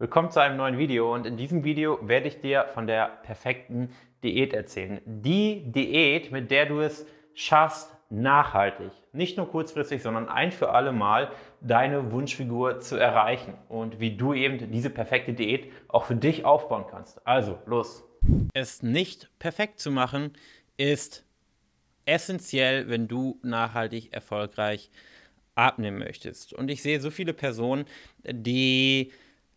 Willkommen zu einem neuen Video und in diesem Video werde ich dir von der perfekten Diät erzählen. Die Diät, mit der du es schaffst, nachhaltig, nicht nur kurzfristig, sondern ein für alle Mal deine Wunschfigur zu erreichen und wie du eben diese perfekte Diät auch für dich aufbauen kannst. Also, los. Es nicht perfekt zu machen ist essentiell, wenn du nachhaltig erfolgreich abnehmen möchtest. Und ich sehe so viele Personen, die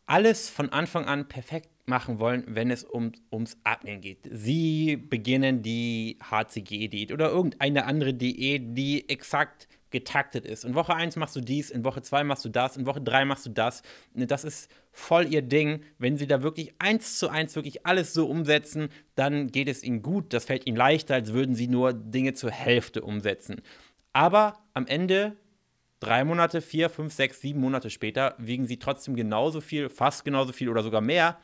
alles von Anfang an perfekt machen wollen, wenn es um, ums Abnehmen geht. Sie beginnen die HCG-Diät oder irgendeine andere Diät, die exakt getaktet ist. In Woche 1 machst du dies, in Woche 2 machst du das, in Woche 3 machst du das. Ne, das ist voll ihr Ding. Wenn sie da wirklich eins zu eins wirklich alles so umsetzen, dann geht es ihnen gut. Das fällt ihnen leichter, als würden sie nur Dinge zur Hälfte umsetzen. Aber am Ende Drei Monate, vier, fünf, sechs, sieben Monate später wiegen sie trotzdem genauso viel, fast genauso viel oder sogar mehr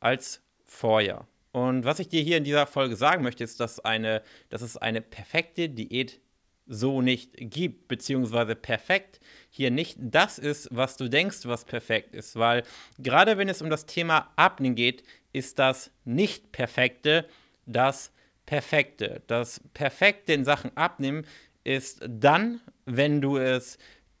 als vorher. Und was ich dir hier in dieser Folge sagen möchte, ist, dass, eine, dass es eine perfekte Diät so nicht gibt, beziehungsweise perfekt hier nicht das ist, was du denkst, was perfekt ist, weil gerade wenn es um das Thema Abnehmen geht, ist das nicht perfekte das perfekte. Das perfekte in Sachen Abnehmen ist dann, wenn du es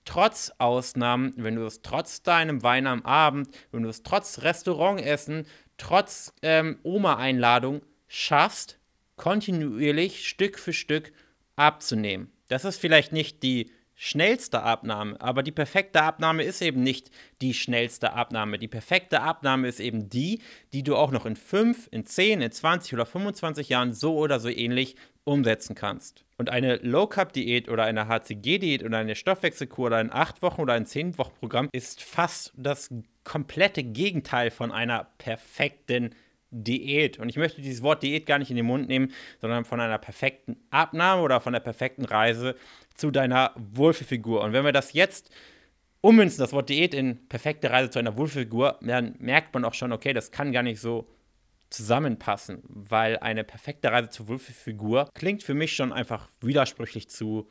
trotz Ausnahmen, wenn du es trotz deinem Wein am Abend, wenn du es trotz Restaurantessen, trotz ähm, Oma-Einladung schaffst, kontinuierlich Stück für Stück abzunehmen. Das ist vielleicht nicht die schnellste Abnahme. Aber die perfekte Abnahme ist eben nicht die schnellste Abnahme. Die perfekte Abnahme ist eben die, die du auch noch in 5, in 10, in 20 oder 25 Jahren so oder so ähnlich umsetzen kannst. Und eine Low-Carb-Diät oder eine HCG-Diät oder eine Stoffwechselkur oder ein 8-Wochen- oder ein 10-Wochen-Programm ist fast das komplette Gegenteil von einer perfekten Diät. Und ich möchte dieses Wort Diät gar nicht in den Mund nehmen, sondern von einer perfekten Abnahme oder von der perfekten Reise zu deiner Wohlfühlfigur. Und wenn wir das jetzt ummünzen, das Wort Diät in perfekte Reise zu einer Wohlfühlfigur, dann merkt man auch schon, okay, das kann gar nicht so zusammenpassen, weil eine perfekte Reise zur Wohlfühlfigur klingt für mich schon einfach widersprüchlich zu,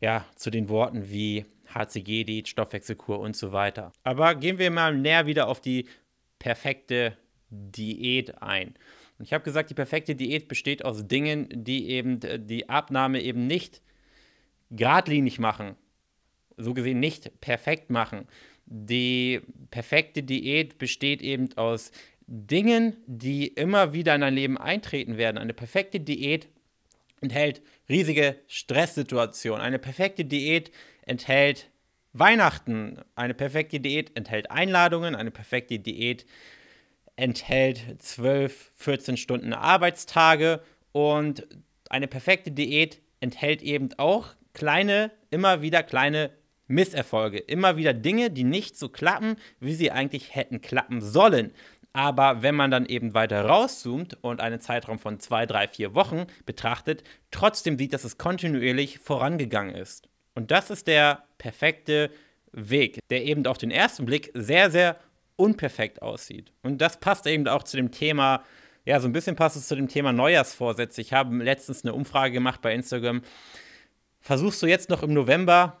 ja, zu den Worten wie HCG, Diät, Stoffwechselkur und so weiter. Aber gehen wir mal näher wieder auf die perfekte Diät ein. Und ich habe gesagt, die perfekte Diät besteht aus Dingen, die eben die Abnahme eben nicht geradlinig machen, so gesehen nicht perfekt machen. Die perfekte Diät besteht eben aus Dingen, die immer wieder in dein Leben eintreten werden. Eine perfekte Diät enthält riesige Stresssituationen. Eine perfekte Diät enthält Weihnachten. Eine perfekte Diät enthält Einladungen. Eine perfekte Diät enthält 12, 14 Stunden Arbeitstage. Und eine perfekte Diät enthält eben auch kleine, immer wieder kleine Misserfolge, immer wieder Dinge, die nicht so klappen, wie sie eigentlich hätten klappen sollen. Aber wenn man dann eben weiter rauszoomt und einen Zeitraum von zwei, drei, vier Wochen betrachtet, trotzdem sieht, dass es kontinuierlich vorangegangen ist. Und das ist der perfekte Weg, der eben auf den ersten Blick sehr, sehr unperfekt aussieht. Und das passt eben auch zu dem Thema, ja, so ein bisschen passt es zu dem Thema Neujahrsvorsätze. Ich habe letztens eine Umfrage gemacht bei Instagram, versuchst du jetzt noch im November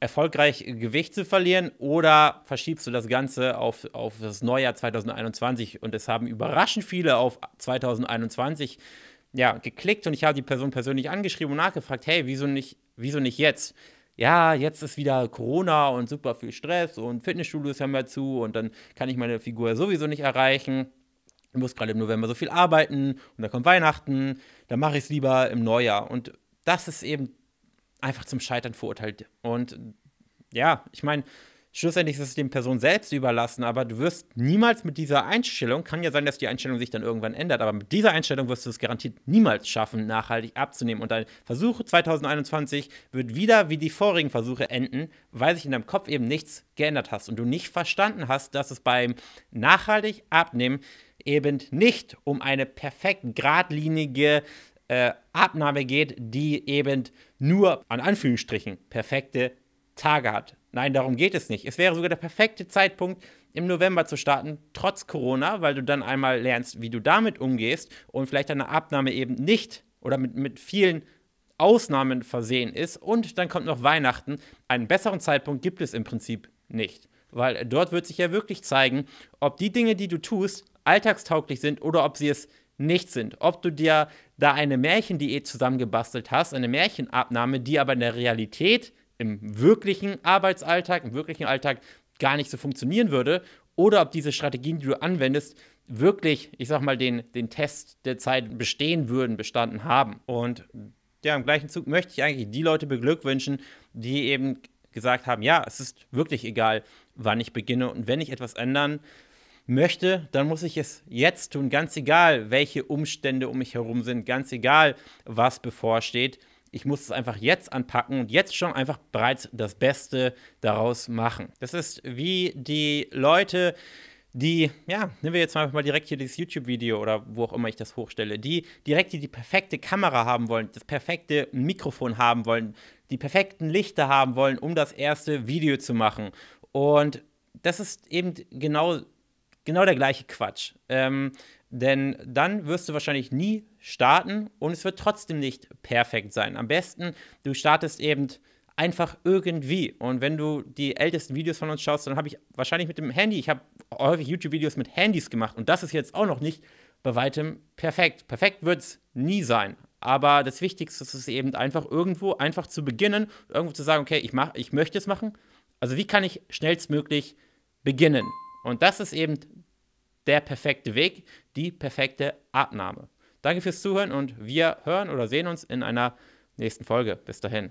erfolgreich Gewicht zu verlieren oder verschiebst du das Ganze auf, auf das Neujahr 2021? Und es haben überraschend viele auf 2021 ja, geklickt und ich habe die Person persönlich angeschrieben und nachgefragt, hey, wieso nicht, wieso nicht jetzt? Ja, jetzt ist wieder Corona und super viel Stress und Fitnessstudios haben ja zu und dann kann ich meine Figur sowieso nicht erreichen. Ich muss gerade im November so viel arbeiten und dann kommt Weihnachten, dann mache ich es lieber im Neujahr. Und das ist eben einfach zum Scheitern verurteilt. Und ja, ich meine, schlussendlich ist es den Personen selbst überlassen, aber du wirst niemals mit dieser Einstellung, kann ja sein, dass die Einstellung sich dann irgendwann ändert, aber mit dieser Einstellung wirst du es garantiert niemals schaffen, nachhaltig abzunehmen. Und dein Versuch 2021 wird wieder wie die vorigen Versuche enden, weil sich in deinem Kopf eben nichts geändert hast und du nicht verstanden hast, dass es beim nachhaltig abnehmen eben nicht um eine perfekt geradlinige äh, Abnahme geht, die eben nur an Anführungsstrichen perfekte Tage hat. Nein, darum geht es nicht. Es wäre sogar der perfekte Zeitpunkt, im November zu starten, trotz Corona, weil du dann einmal lernst, wie du damit umgehst und vielleicht deine Abnahme eben nicht oder mit, mit vielen Ausnahmen versehen ist. Und dann kommt noch Weihnachten. Einen besseren Zeitpunkt gibt es im Prinzip nicht, weil dort wird sich ja wirklich zeigen, ob die Dinge, die du tust, alltagstauglich sind oder ob sie es nicht sind. Ob du dir da eine Märchendiät zusammengebastelt hast, eine Märchenabnahme, die aber in der Realität, im wirklichen Arbeitsalltag, im wirklichen Alltag gar nicht so funktionieren würde, oder ob diese Strategien, die du anwendest, wirklich, ich sag mal, den, den Test der Zeit bestehen würden, bestanden haben. Und ja, im gleichen Zug möchte ich eigentlich die Leute beglückwünschen, die eben gesagt haben, ja, es ist wirklich egal, wann ich beginne und wenn ich etwas ändern möchte, dann muss ich es jetzt tun, ganz egal, welche Umstände um mich herum sind, ganz egal, was bevorsteht. Ich muss es einfach jetzt anpacken und jetzt schon einfach bereits das Beste daraus machen. Das ist wie die Leute, die, ja, nehmen wir jetzt mal direkt hier dieses YouTube-Video oder wo auch immer ich das hochstelle, die direkt die, die perfekte Kamera haben wollen, das perfekte Mikrofon haben wollen, die perfekten Lichter haben wollen, um das erste Video zu machen. Und das ist eben genau genau der gleiche Quatsch. Ähm, denn dann wirst du wahrscheinlich nie starten und es wird trotzdem nicht perfekt sein. Am besten, du startest eben einfach irgendwie. Und wenn du die ältesten Videos von uns schaust, dann habe ich wahrscheinlich mit dem Handy, ich habe häufig YouTube-Videos mit Handys gemacht und das ist jetzt auch noch nicht bei weitem perfekt. Perfekt wird es nie sein. Aber das Wichtigste ist es eben einfach irgendwo einfach zu beginnen, irgendwo zu sagen, okay, ich, mach, ich möchte es machen. Also wie kann ich schnellstmöglich beginnen? Und das ist eben der perfekte Weg, die perfekte Abnahme. Danke fürs Zuhören und wir hören oder sehen uns in einer nächsten Folge. Bis dahin.